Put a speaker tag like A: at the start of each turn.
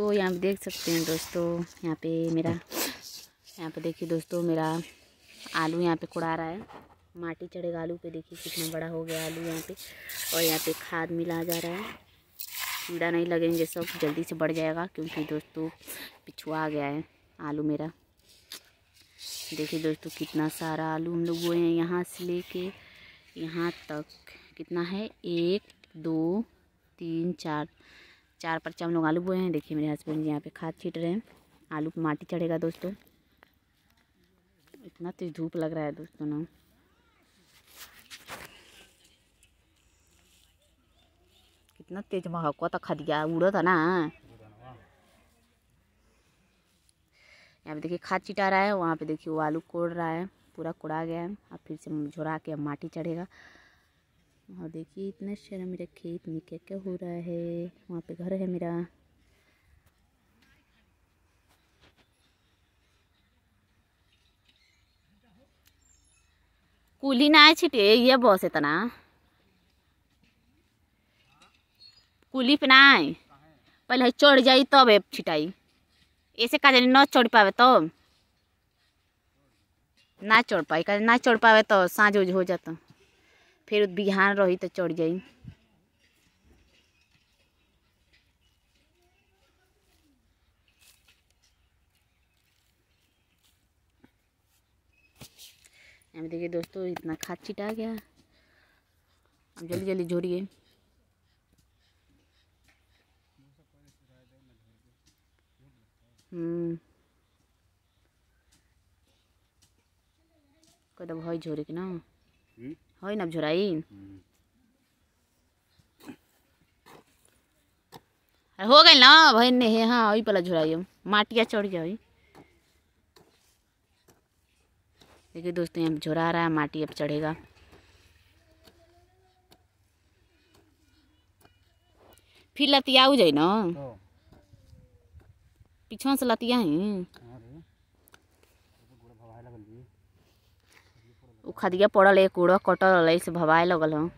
A: तो यहाँ पे देख सकते हैं दोस्तों यहाँ पे मेरा यहाँ पे देखिए दोस्तों मेरा आलू यहाँ पे कुड़ा रहा है माटी चढ़ेगा आलू पे देखिए कितना बड़ा हो गया आलू यहाँ पे और यहाँ पे खाद मिला जा रहा है कीड़ा नहीं लगेंगे सब जल्दी से बढ़ जाएगा क्योंकि दोस्तों पिछुआ गया है आलू मेरा देखिए दोस्तों कितना सारा आलू हम लोग हुए हैं यहाँ से कर यहाँ तक कितना है एक दो तीन चार चार परचा हम लोग आलू बोए हैं देखिए मेरे हस्बैंड यहाँ पे खाद छीट रहे हैं आलू पर माटी चढ़ेगा दोस्तों इतना तेज धूप लग रहा है दोस्तों ना कितना तेज हुआ था खदिया उड़ा था ना यहाँ पे देखिए खाद छिटा रहा है वहाँ पे देखिए वो आलू कोड़ रहा है पूरा कोड़ा गया है अब फिर से झोरा के अब माटी चढ़ेगा वहाँ देखिए इतना सारा मेरा खेत में क्या क्या हो रहा है वहाँ पे घर है मेरा कूली ना छिटे ये बस इतना कूली पे ना पहले चढ़ जाई तब तो छिटाई ऐसे का न चढ़ पावे तब तो। ना चढ़ पाई का ना चढ़ पावे तो साँझ उज हो जाता फिर बिहान रही तो चढ़ जाई हम देखिए दोस्तों इतना खाद छिटा गया अब जल्दी जल्दी जोड़िए कदम हई झोरे कि ना হয় না ঝরাই हो गई ना भाई ने हे हाँ वही पला झुराई हम माटिया चढ़ गया देखिए दोस्तों हम झुरा रहा है माटी अब चढ़ेगा फिर लतिया उ जाए ना पीछे से लतिया है उ खदिया पड़ल है कूड़ा कटल है से भवाए लगल ह।